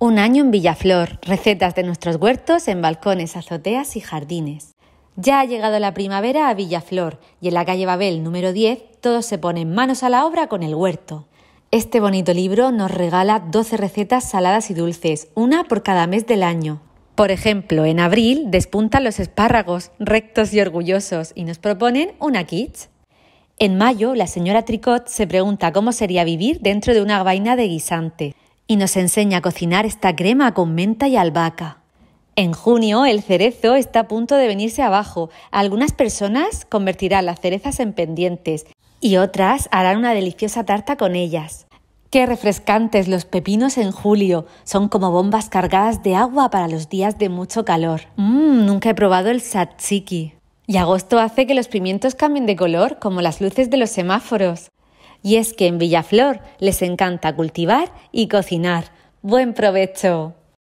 Un año en Villaflor, recetas de nuestros huertos en balcones, azoteas y jardines. Ya ha llegado la primavera a Villaflor y en la calle Babel número 10 todos se ponen manos a la obra con el huerto. Este bonito libro nos regala 12 recetas saladas y dulces, una por cada mes del año. Por ejemplo, en abril despuntan los espárragos, rectos y orgullosos, y nos proponen una kits. En mayo, la señora Tricot se pregunta cómo sería vivir dentro de una vaina de guisante y nos enseña a cocinar esta crema con menta y albahaca. En junio el cerezo está a punto de venirse abajo. Algunas personas convertirán las cerezas en pendientes y otras harán una deliciosa tarta con ellas. Qué refrescantes los pepinos en julio. Son como bombas cargadas de agua para los días de mucho calor. Mmm, nunca he probado el satsiki. Y agosto hace que los pimientos cambien de color, como las luces de los semáforos. Y es que en Villaflor les encanta cultivar y cocinar. ¡Buen provecho!